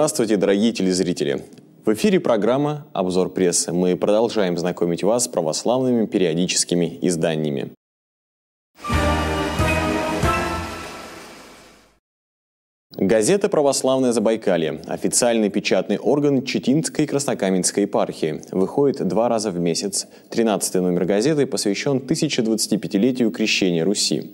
Здравствуйте, дорогие телезрители! В эфире программа «Обзор прессы». Мы продолжаем знакомить вас с православными периодическими изданиями. Газета «Православное Забайкалье» – официальный печатный орган Читинской Краснокаменской епархии. Выходит два раза в месяц. 13 номер газеты посвящен 1025-летию крещения Руси.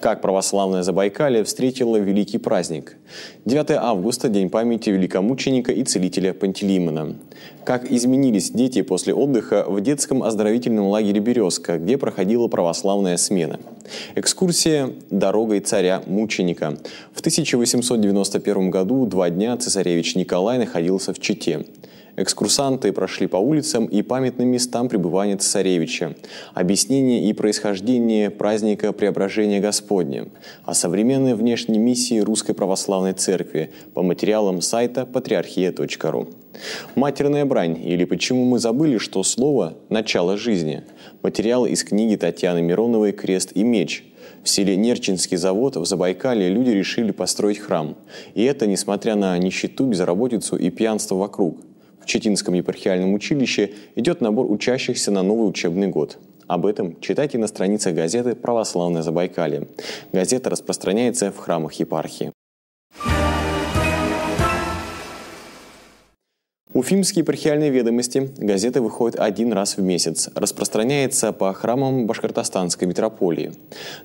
Как православное Забайкалье встретило великий праздник. 9 августа – День памяти великомученика и целителя Пантелеймона. Как изменились дети после отдыха в детском оздоровительном лагере «Березка», где проходила православная смена. Экскурсия «Дорогой царя-мученика». В 1800 1991 году два дня цесаревич Николай находился в Чите. Экскурсанты прошли по улицам и памятным местам пребывания цесаревича, объяснение и происхождение праздника Преображения Господня, о а современной внешней миссии Русской Православной Церкви по материалам сайта патриархия.ру. Матерная брань или почему мы забыли, что слово – начало жизни. Материал из книги Татьяны Мироновой «Крест и меч», в селе Нерчинский завод в Забайкале люди решили построить храм. И это несмотря на нищету, безработицу и пьянство вокруг. В Четинском епархиальном училище идет набор учащихся на новый учебный год. Об этом читайте на страницах газеты «Православное Забайкалье». Газета распространяется в храмах епархии. Уфимские епархиальные ведомости. Газета выходит один раз в месяц. Распространяется по храмам Башкортостанской митрополии.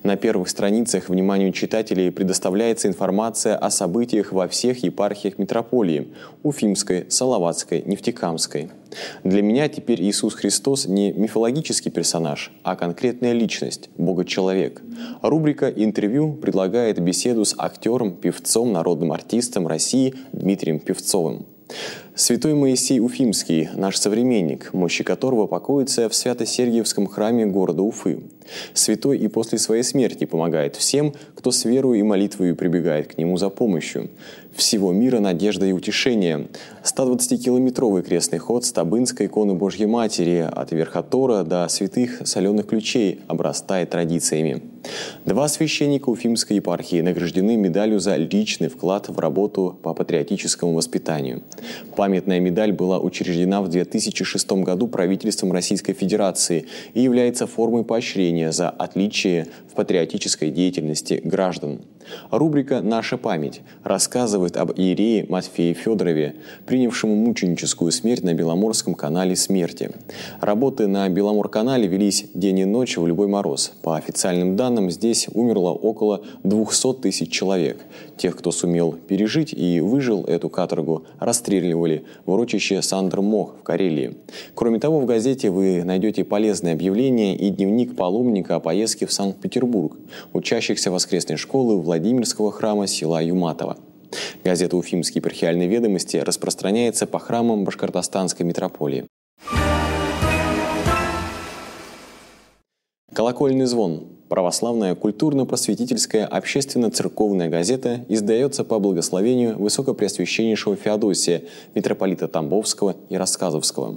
На первых страницах вниманию читателей предоставляется информация о событиях во всех епархиях митрополии – Уфимской, Салаватской, Нефтекамской. Для меня теперь Иисус Христос не мифологический персонаж, а конкретная личность, Бога-человек. Рубрика «Интервью» предлагает беседу с актером, певцом, народным артистом России Дмитрием Певцовым. Святой Моисей Уфимский, наш современник, мощи которого покоятся в Свято-Сергиевском храме города Уфы. Святой и после своей смерти помогает всем, кто с верою и молитвою прибегает к Нему за помощью. Всего мира надежда и утешение. 120-километровый крестный ход с Табынской иконы Божьей Матери от Верхотора до святых соленых ключей обрастает традициями. Два священника Уфимской епархии награждены медалью за личный вклад в работу по патриотическому воспитанию. Памятная медаль была учреждена в 2006 году правительством Российской Федерации и является формой поощрения за отличие патриотической деятельности граждан. Рубрика «Наша память» рассказывает об Иерее Матфее Федорове, принявшему мученическую смерть на Беломорском канале смерти. Работы на Беломор-канале велись день и ночь в любой мороз. По официальным данным, здесь умерло около 200 тысяч человек. Тех, кто сумел пережить и выжил эту каторгу, расстреливали в урочище Сандер-Мох в Карелии. Кроме того, в газете вы найдете полезное объявление и дневник паломника о поездке в Санкт-Петербург Петербург, учащихся воскресной школы Владимирского храма села Юматово. Газета «Уфимские епархиальные ведомости» распространяется по храмам Башкортостанской митрополии. Колокольный звон Православная культурно-просветительская общественно-церковная газета издается по благословению Высокопреосвященнейшего Феодосия, митрополита Тамбовского и Рассказовского.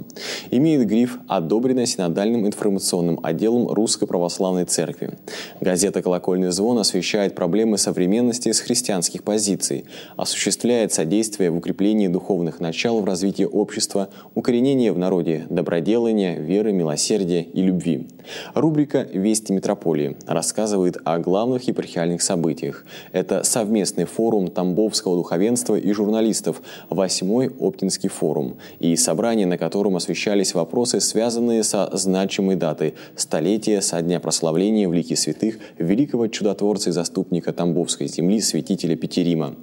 Имеет гриф «Одобренная синодальным информационным отделом Русской Православной Церкви». Газета «Колокольный звон» освещает проблемы современности с христианских позиций, осуществляет содействие в укреплении духовных начал в развитии общества, укоренение в народе доброделания, веры, милосердия и любви. Рубрика «Вести митрополии» рассказывает о главных епархиальных событиях. Это совместный форум Тамбовского духовенства и журналистов, восьмой Оптинский форум, и собрание, на котором освещались вопросы, связанные со значимой датой – столетия со дня прославления в лике святых великого чудотворца и заступника Тамбовской земли святителя Петерима.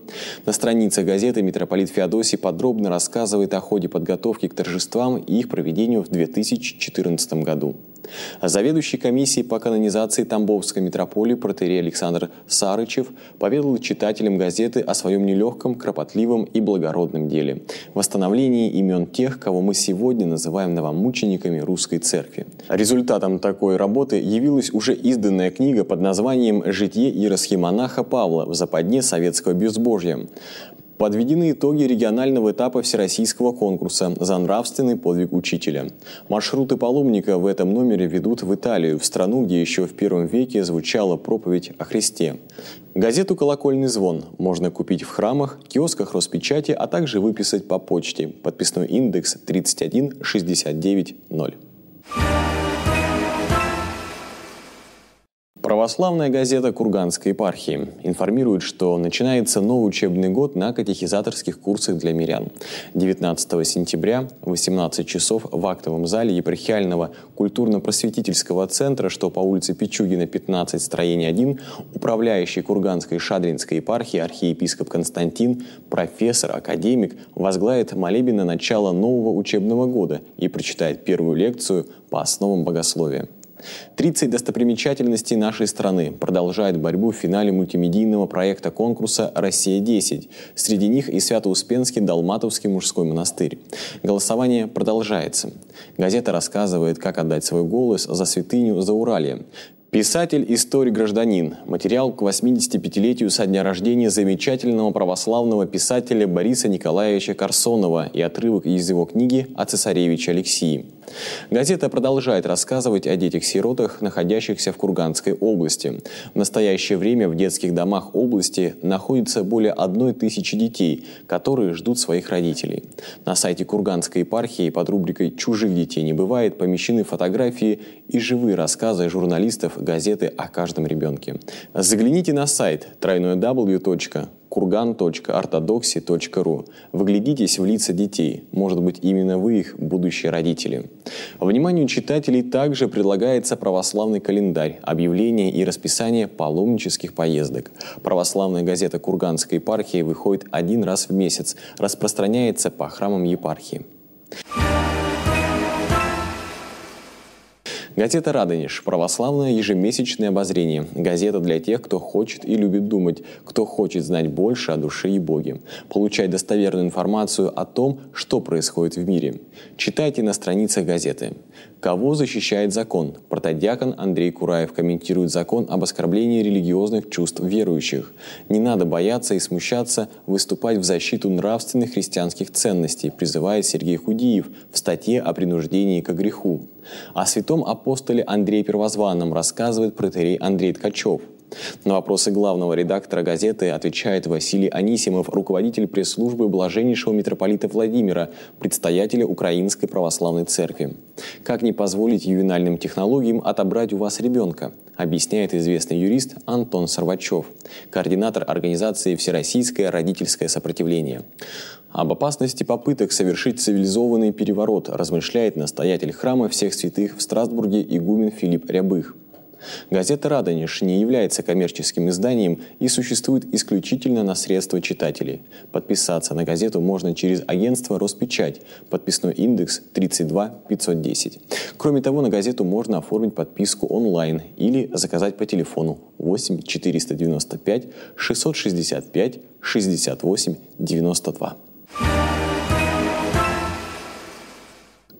На странице газеты митрополит Феодосий подробно рассказывает о ходе подготовки к торжествам и их проведению в 2014 году. А заведующий комиссией по канонизации Тамбовской митрополии протерей Александр Сарычев поведал читателям газеты о своем нелегком, кропотливом и благородном деле – восстановлении имен тех, кого мы сегодня называем новомучениками русской церкви. Результатом такой работы явилась уже изданная книга под названием «Житье иеросхимонаха Павла в западне советского безбожья». Подведены итоги регионального этапа Всероссийского конкурса «За нравственный подвиг учителя». Маршруты паломника в этом номере ведут в Италию, в страну, где еще в первом веке звучала проповедь о Христе. Газету «Колокольный звон» можно купить в храмах, киосках Роспечати, а также выписать по почте. Подписной индекс 31690. Православная газета Курганской епархии информирует, что начинается новый учебный год на катехизаторских курсах для мирян. 19 сентября в 18 часов в актовом зале епархиального культурно-просветительского центра, что по улице Пичугина, 15, строение 1, управляющий Курганской Шадринской епархии архиепископ Константин, профессор, академик, возглавит молебен на начало нового учебного года и прочитает первую лекцию по основам богословия. 30 достопримечательностей нашей страны продолжает борьбу в финале мультимедийного проекта конкурса «Россия-10». Среди них и Свято-Успенский Далматовский мужской монастырь. Голосование продолжается. Газета рассказывает, как отдать свой голос за святыню за Урале. Писатель, историк, гражданин. Материал к 85-летию со дня рождения замечательного православного писателя Бориса Николаевича Корсонова и отрывок из его книги о цесаревиче Алексии. Газета продолжает рассказывать о детях-сиротах, находящихся в Курганской области. В настоящее время в детских домах области находится более одной тысячи детей, которые ждут своих родителей. На сайте Курганской епархии под рубрикой «Чужих детей не бывает» помещены фотографии и живые рассказы журналистов газеты о каждом ребенке. Загляните на сайт www kurgan.ortodoxy.ru. Вглядитесь в лица детей, может быть, именно вы их будущие родители. Вниманию читателей также предлагается православный календарь, объявление и расписание паломнических поездок. Православная газета Курганской епархии выходит один раз в месяц, распространяется по храмам епархии. Газета «Радонеж» – православное ежемесячное обозрение. Газета для тех, кто хочет и любит думать, кто хочет знать больше о душе и Боге. Получать достоверную информацию о том, что происходит в мире. Читайте на страницах газеты. Кого защищает закон? Протодиакон Андрей Кураев комментирует закон об оскорблении религиозных чувств верующих. Не надо бояться и смущаться выступать в защиту нравственных христианских ценностей, призывает Сергей Худиев в статье о принуждении к греху. О святом апостоле Андрее Первозванном рассказывает протерей Андрей Ткачев – на вопросы главного редактора газеты отвечает Василий Анисимов, руководитель пресс-службы блаженнейшего митрополита Владимира, предстоятеля Украинской Православной Церкви. «Как не позволить ювенальным технологиям отобрать у вас ребенка?» объясняет известный юрист Антон Сарвачев, координатор организации «Всероссийское родительское сопротивление». Об опасности попыток совершить цивилизованный переворот размышляет настоятель храма всех святых в Страсбурге игумен Филипп Рябых – Газета «Радонеж» не является коммерческим изданием и существует исключительно на средства читателей. Подписаться на газету можно через агентство «Роспечать», подписной индекс 32510. Кроме того, на газету можно оформить подписку онлайн или заказать по телефону 8 495 665 68 92.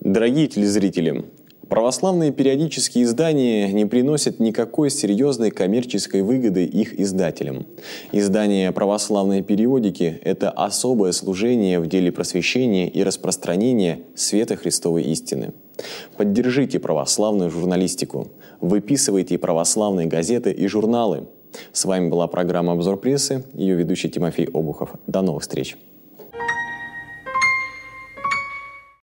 Дорогие телезрители, Православные периодические издания не приносят никакой серьезной коммерческой выгоды их издателям. Издание православной периодики – это особое служение в деле просвещения и распространения света Христовой истины. Поддержите православную журналистику. Выписывайте православные газеты и журналы. С вами была программа «Обзор прессы», ее ведущий Тимофей Обухов. До новых встреч!